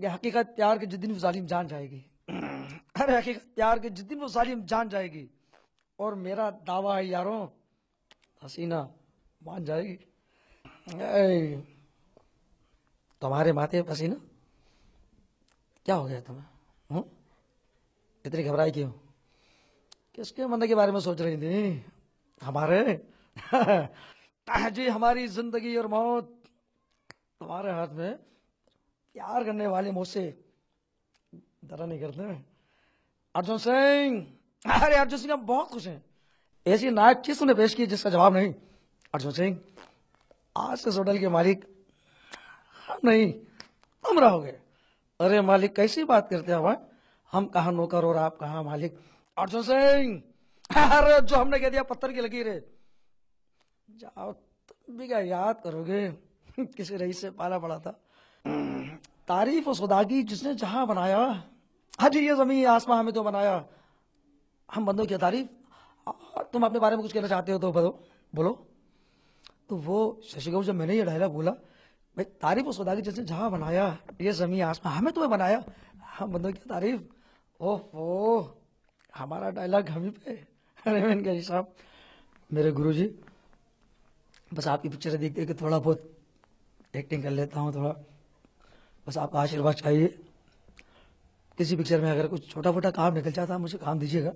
कि हकीकत प्यार के जिस दिन वो जालिम जान जाएगी अरे हकीकत प्यार के जिस दिन वो जालिम जान जाएगी और मेरा दावा है यारों हसीना मान जाएगी तुम्हारे माथे पसीना क्या हो गया तुम्हें हम्म? इतनी घबराई क्यों किसके मन के बारे में सोच रही थी हमारे जी हमारी जिंदगी और मौत तुम्हारे हाथ में प्यार करने वाले मुझसे डरा नहीं करते अर्जुन सिंह अरे अर्जुन सिंह आप बहुत खुश हैं ऐसी नायक किस ने पेश की जिसका जवाब नहीं अर्जुन सिंह आज से होटल के मालिक हम नहीं तुम रहोगे अरे मालिक कैसी बात करते हो हम कहा नौकर और आप कहा मालिक अर्जुन सिंह अरे जो हमने कह दिया पत्थर की लकीर है जाओ तुम भी क्या याद करोगे किसी रईस से पाला पड़ा था तारीफ उस खुदा की जिसने जहां बनाया हर ये जमीन आसमां हमें तो बनाया हम बंदों की तारीफ तुम अपने बारे में कुछ कहना चाहते हो तो बोलो बोलो तो वो शशि जब मैंने ये डायलॉग बोला भाई तारीफ उस खुदा की जिसने जहां बनाया ये जमीन आसमां हमें तुम्हें बनाया हम बंदों की तारीफ ओह हमारा डायलॉग हम ही पे अरे मैंने कहा साहब मेरे गुरु बस आपकी पिक्चर देख देख थोड़ा बहुत एक्टिंग कर लेता हूँ थोड़ा बस आपका आशीर्वाद चाहिए किसी पिक्चर में अगर कुछ छोटा मोटा काम निकल जाता मुझे काम दीजिएगा